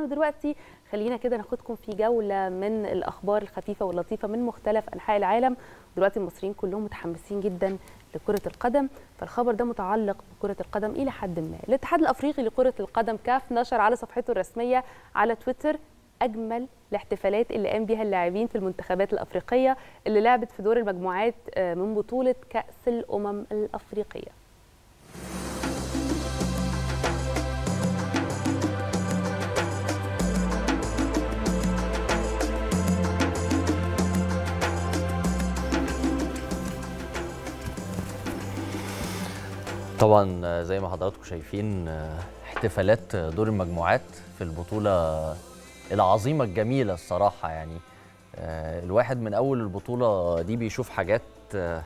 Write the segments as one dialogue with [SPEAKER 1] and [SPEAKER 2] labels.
[SPEAKER 1] ودلوقتي خلينا كده ناخدكم في جولة من الأخبار الخفيفة واللطيفة من مختلف أنحاء العالم دلوقتي المصريين كلهم متحمسين جدا لكرة القدم فالخبر ده متعلق بكرة القدم إلى حد ما الاتحاد الأفريقي لكرة القدم كاف نشر على صفحته الرسمية على تويتر أجمل الاحتفالات اللي قام بيها اللاعبين في المنتخبات الأفريقية اللي لعبت في دور المجموعات آه، من بطولة كأس الأمم الأفريقية
[SPEAKER 2] طبعا زي ما حضراتكم شايفين احتفالات دور المجموعات في البطولة العظيمة الجميلة الصراحة يعني آه، الواحد من أول البطولة دي بيشوف حاجات آه،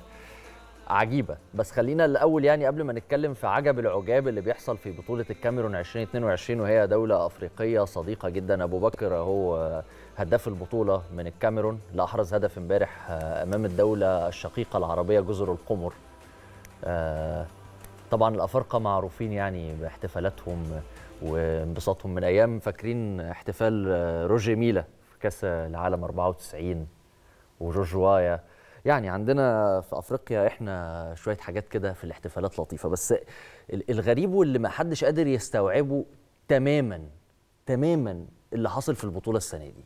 [SPEAKER 2] عجيبة بس خلينا الأول يعني قبل ما نتكلم في عجب العجاب اللي بيحصل في بطولة الكاميرون 2022 وهي دولة أفريقية صديقة جدا أبو بكر هو آه، هداف البطولة من الكاميرون اللي أحرز هدف امبارح أمام الدولة الشقيقة العربية جزر القمر طبعا الافارقه معروفين يعني باحتفالاتهم وانبساطهم من ايام فاكرين احتفال آه، روجي ميلا في كاس العالم 94 وجورج وايا يعني عندنا في افريقيا احنا شويه حاجات كده في الاحتفالات لطيفه بس الغريب واللي ما حدش قادر يستوعبه تماما تماما اللي حصل في البطوله السنه دي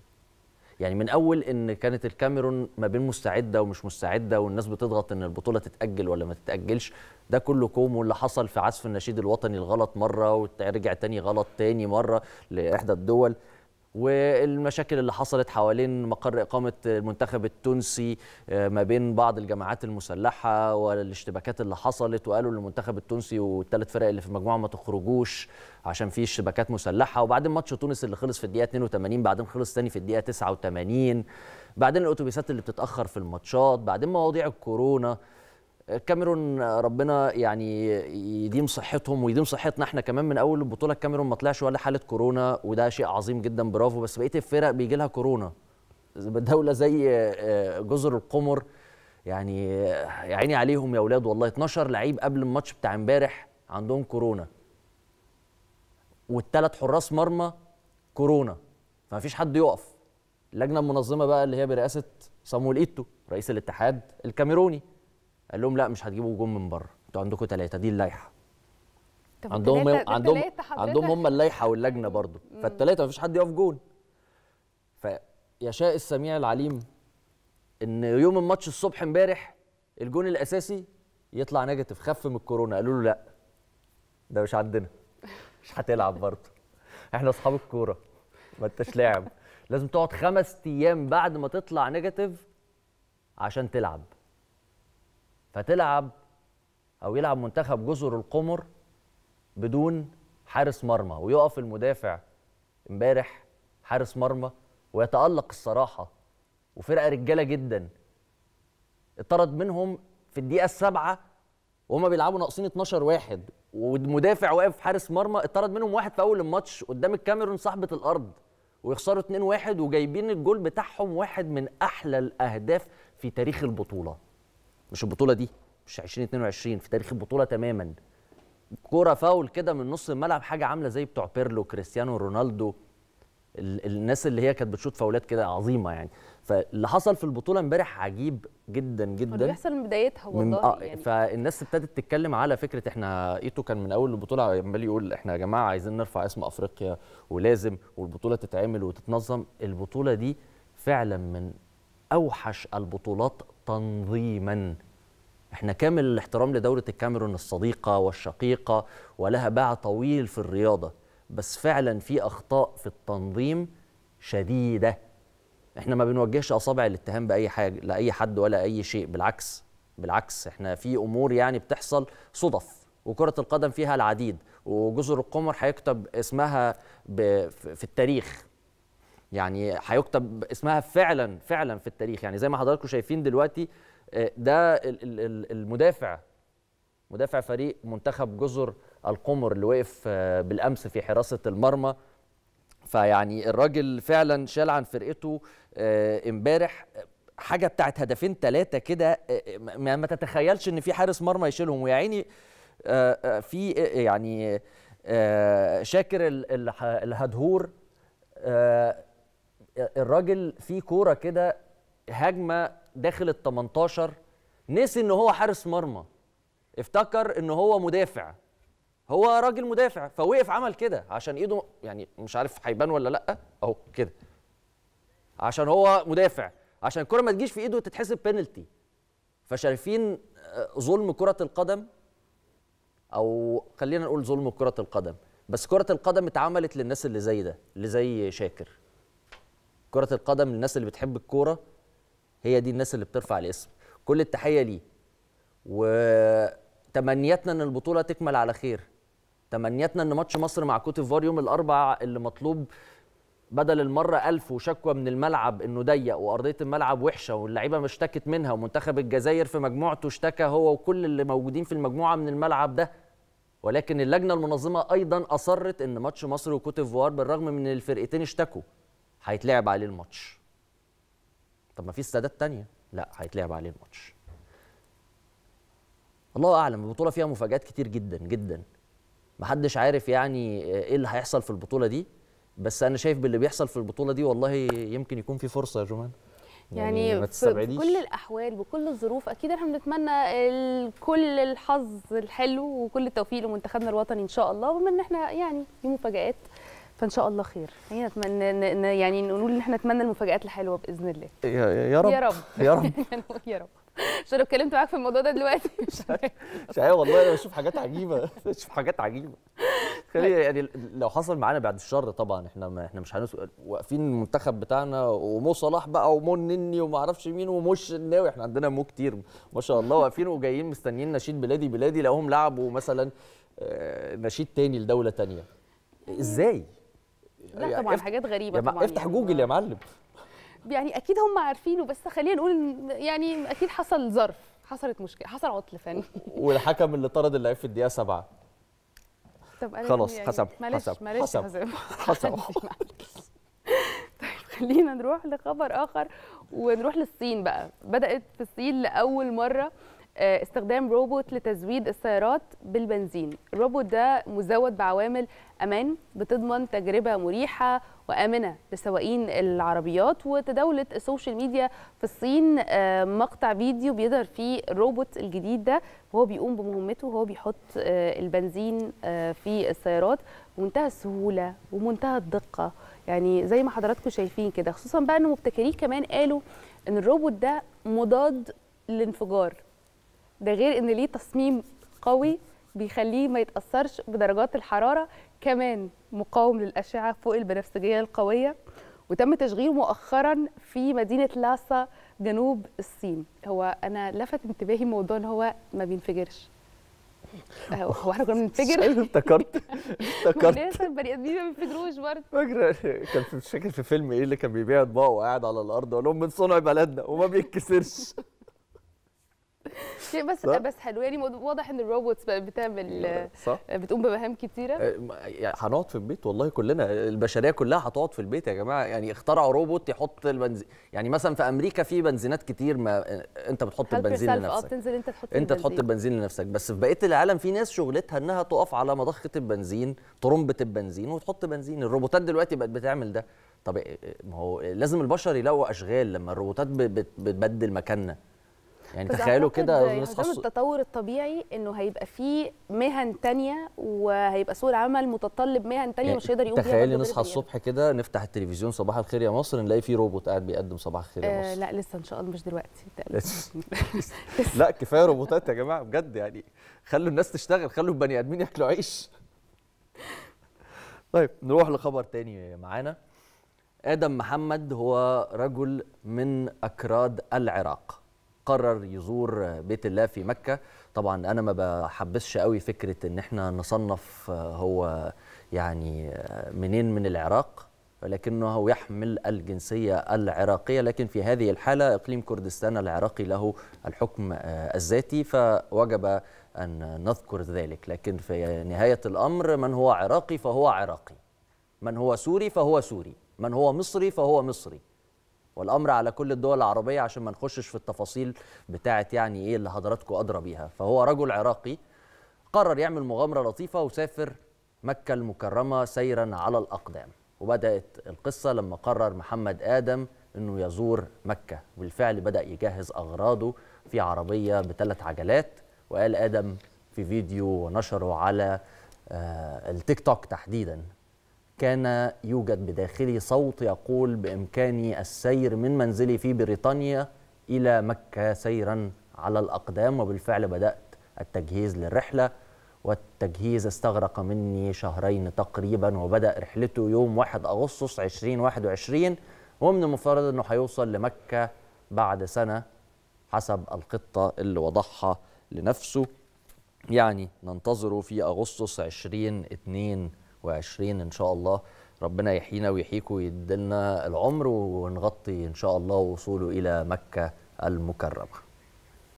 [SPEAKER 2] يعني من اول ان كانت الكاميرون ما بين مستعده ومش مستعده والناس بتضغط ان البطوله تتاجل ولا ما تتاجلش ده كله كوم اللي حصل في عزف النشيد الوطني الغلط مره ورجع تاني غلط تاني مره لاحدى الدول والمشاكل اللي حصلت حوالين مقر إقامة المنتخب التونسي آه، ما بين بعض الجماعات المسلحة والاشتباكات اللي حصلت وقالوا للمنتخب التونسي والثلاث فرق اللي في المجموعة ما تخرجوش عشان في اشتباكات مسلحة وبعدين ماتش تونس اللي خلص في الدقيقة 82 بعدين خلص تاني في الدقيقة 89 بعدين الأوتوبيسات اللي بتتأخر في الماتشات بعدين مواضيع الكورونا الكاميرون ربنا يعني يديم صحتهم ويديم صحتنا احنا كمان من اول البطوله الكاميرون ما طلعش ولا حاله كورونا وده شيء عظيم جدا برافو بس بقيه الفرق بيجي لها كورونا دوله زي آه، آه، جزر القمر يعني آه، يا عيني عليهم يا اولاد والله 12 لعيب قبل الماتش بتاع امبارح عندهم كورونا والثلاث حراس مرمى كورونا فمفيش فيش حد يقف اللجنه المنظمه بقى اللي هي برئاسه صامويل ايتو رئيس الاتحاد الكاميروني قال لهم لا مش هتجيبوا جون من بره انتوا عندكم ثلاثه دي اللائحه عندهم هم عندهم عندهم هم اللائحه واللجنه برضه فالثلاثه مفيش حد يقف جون فيشاء السميع العليم ان يوم الماتش الصبح امبارح الجون الاساسي يطلع نيجاتيف خف من الكورونا قالوا له لا ده مش عندنا مش هتلعب برضه احنا اصحاب الكوره ما انتش لاعب لازم تقعد خمس ايام بعد ما تطلع نيجاتيف عشان تلعب فتلعب او يلعب منتخب جزر القمر بدون حارس مرمى ويقف المدافع امبارح حارس مرمى ويتالق الصراحه وفرقه رجاله جدا اطرد منهم في الدقيقه السابعه وهما بيلعبوا ناقصين 12 واحد والمدافع واقف حارس مرمى اطرد منهم واحد في اول الماتش قدام الكاميرون صاحبه الارض ويخسروا 2-1 وجايبين الجول بتاعهم واحد من احلى الاهداف في تاريخ البطوله مش البطوله دي مش 2022 في تاريخ البطوله تماما كوره فاول كده من نص الملعب حاجه عامله زي بتوع بيرلو كريستيانو رونالدو الناس اللي هي كانت بتشوط فاولات كده عظيمه يعني فاللي حصل في البطوله امبارح عجيب جدا جدا اللي بيحصل
[SPEAKER 1] من بدايتها والله آه يعني
[SPEAKER 2] فالناس ابتدت تتكلم على فكره احنا ايتو كان من اول البطوله عمال يقول احنا يا جماعه عايزين نرفع اسم افريقيا ولازم والبطوله تتعمل وتتنظم البطوله دي فعلا من اوحش البطولات تنظيما احنا كامل الاحترام لدوله الكاميرون الصديقه والشقيقه ولها باع طويل في الرياضه بس فعلا في اخطاء في التنظيم شديده احنا ما بنوجهش اصابع الاتهام باي حاجه لاي حد ولا اي شيء بالعكس بالعكس احنا في امور يعني بتحصل صدف وكره القدم فيها العديد وجزر القمر هيكتب اسمها في التاريخ يعني هيكتب اسمها فعلا فعلا في التاريخ يعني زي ما حضراتكم شايفين دلوقتي آه، ده المدافع مدافع فريق منتخب جزر القمر اللي وقف آه، بالامس في حراسه المرمى فيعني الراجل فعلا شال عن فرقته آه، امبارح حاجه بتاعت هدفين ثلاثه كده ما تتخيلش ان في حارس مرمى يشيلهم ويا عيني في يعني شاكر الهدهور الراجل في كوره كده هجمه داخل ال 18 نسي ان هو حارس مرمى افتكر ان هو مدافع هو راجل مدافع فوقف عمل كده عشان ايده يعني مش عارف هيبان ولا لا اهو كده عشان هو مدافع عشان الكره ما تجيش في ايده تتحسب بينالتي فشايفين آه، ظلم كره القدم او خلينا نقول ظلم كره القدم بس كره القدم اتعملت للناس اللي زي ده اللي زي شاكر كرة القدم الناس اللي بتحب الكورة هي دي الناس اللي بترفع الاسم كل التحية ليه وتمنياتنا ان البطولة تكمل على خير تمنياتنا ان ماتش مصر مع كوتيفوار يوم الاربعاء اللي مطلوب بدل المرة ألف وشكوى من الملعب إنه ضيق وأرضية الملعب وحشة واللعيبة مشتكت منها ومنتخب الجزائر في مجموعته اشتكى هو وكل اللي موجودين في المجموعة من الملعب ده ولكن اللجنة المنظمة أيضا أصرت إن ماتش مصر وكوتيفوار بالرغم من الفرقتين اشتكوا هيتلعب عليه الماتش طب ما في استادات تانية لا هيتلعب عليه الماتش الله اعلم البطوله فيها مفاجات كتير جدا جدا محدش عارف يعني آه، ايه اللي هيحصل في البطوله دي بس انا شايف باللي بيحصل في البطوله دي والله يمكن يكون في فرصه يا جمان
[SPEAKER 1] يعني, يعني في كل الاحوال بكل الظروف اكيد احنا بنتمنى كل الحظ الحلو وكل التوفيق لمنتخبنا الوطني ان شاء الله ومن ان احنا يعني في مفاجات فان شاء الله خير خلينا يعني نتمنى يعني نقول ان احنا نتمنى المفاجات الحلوه باذن الله
[SPEAKER 2] يا, يا رب يا رب يا رب يعني
[SPEAKER 1] يا رب مش انا اتكلمت معاك في الموضوع ده دلوقتي مش
[SPEAKER 2] عارف والله انا بشوف حاجات عجيبه بشوف حاجات عجيبه يعني لو حصل معانا بعد الشر طبعا احنا ما احنا مش هنس واقفين المنتخب بتاعنا ومو صلاح بقى ومو النني وما اعرفش مين ومش الناوي احنا عندنا مو كتير ما شاء الله واقفين وجايين مستنيين نشيد بلادي بلادي لقوهم لعبوا مثلا آه، نشيد تاني لدوله تانيه ازاي
[SPEAKER 1] لا يعني طبعا حاجات غريبه يعني طبعا افتح يعني
[SPEAKER 2] جوجل يا معلم
[SPEAKER 1] يعني اكيد هم عارفينه بس خلينا نقول يعني اكيد حصل ظرف حصلت مشكله حصل عطل فني
[SPEAKER 2] والحكم اللي طرد اللعيب في الدقيقه سبعه
[SPEAKER 1] طب انا خلاص يعني حسب معلش حسب معلش حسب حسب. حسب. طيب خلينا نروح لخبر اخر ونروح للصين بقى بدات في الصين لاول مره آه، استخدام روبوت لتزويد السيارات بالبنزين الروبوت ده مزود بعوامل امان بتضمن تجربه مريحه وامنه لسواقين العربيات وتداولت السوشيال ميديا في الصين آه، مقطع فيديو بيظهر فيه الروبوت الجديد ده وهو بيقوم بمهمته وهو بيحط آه، البنزين في السيارات بمنتهى السهوله ومنتهى الدقه يعني زي ما حضراتكم شايفين كده خصوصا بقى ان مبتكرين كمان قالوا ان الروبوت ده مضاد للانفجار ده غير ان ليه تصميم قوي بيخليه ما يتاثرش بدرجات الحراره كمان مقاوم للاشعه فوق البنفسجيه القويه وتم تشغيله مؤخرا في مدينه لاسا جنوب الصين هو انا لفت انتباهي موضوع ان هو ما بينفجرش هو احنا كنا بننفجر افتكرت افتكرت لسه البني ادمين ما بينفجروش برضه
[SPEAKER 2] فاكر كان في شكل في فيلم ايه اللي كان بيبيع اطباق وقاعد على الارض وقال لهم من صنع بلدنا وما بيتكسرش
[SPEAKER 1] شيء بس بس حلو يعني واضح ان الروبوتس بقت بتعمل صح؟ بتقوم بمهام كتيره
[SPEAKER 2] آه، هنقعد في البيت والله كلنا البشريه كلها هتقعد في البيت يا جماعه يعني اخترعوا روبوت يحط البنزين يعني مثلا في امريكا في بنزينات كتير ما انت بتحط البنزين آه، لنفسك
[SPEAKER 1] تنزل انت تحط انت تحط البنزين
[SPEAKER 2] لنفسك بس في بقيه العالم في ناس شغلتها انها تقف على مضخه البنزين طرمبه البنزين وتحط بنزين الروبوتات دلوقتي بقت بتعمل ده طب آه، ما هو لازم البشر يلاقوا اشغال لما الروبوتات بتبدل مكاننا يعني تخيلوا كده نسخه يعني
[SPEAKER 1] التطور الطبيعي انه هيبقى فيه مهن تانية وهيبقى سوق العمل متطلب مهن تانية يعني مش هيقدر يقوم بيها تخيلي نصحى
[SPEAKER 2] الصبح كده نفتح التلفزيون صباح الخير يا مصر نلاقي فيه روبوت قاعد بيقدم صباح الخير يا آه،
[SPEAKER 1] مصر لا لسه ان شاء الله مش دلوقتي
[SPEAKER 2] لا كفايه روبوتات يا جماعه بجد يعني خلوا الناس تشتغل خلوا البني ادمين ياكلوا عيش طيب نروح لخبر تاني معانا آدم محمد هو رجل من أكراد العراق قرر يزور بيت الله في مكه طبعا انا ما بحبسش قوي فكره ان احنا نصنف هو يعني منين من العراق ولكنه يحمل الجنسية العراقية لكن في هذه الحالة إقليم كردستان العراقي له الحكم الذاتي فوجب أن نذكر ذلك لكن في نهاية الأمر من هو عراقي فهو عراقي من هو سوري فهو سوري من هو مصري فهو مصري والامر على كل الدول العربيه عشان ما نخشش في التفاصيل بتاعه يعني ايه اللي حضراتكم ادرى بيها فهو رجل عراقي قرر يعمل مغامره لطيفه وسافر مكه المكرمه سيرا على الاقدام وبدات القصه لما قرر محمد ادم انه يزور مكه وبالفعل بدا يجهز اغراضه في عربيه بثلاث عجلات وقال ادم في فيديو نشره على آه، التيك توك تحديدا كان يوجد بداخلي صوت يقول بإمكاني السير من منزلي في بريطانيا إلى مكة سيرا على الأقدام وبالفعل بدأت التجهيز للرحلة والتجهيز استغرق مني شهرين تقريبا وبدأ رحلته يوم 1 أغسطس 2021 ومن المفترض أنه هيوصل لمكة بعد سنة حسب الخطة اللي وضعها لنفسه يعني ننتظره في أغسطس 2022 2020 ان شاء الله ربنا يحيينا ويحييكم ويدلنا العمر ونغطي ان شاء الله وصوله الى مكه المكرمه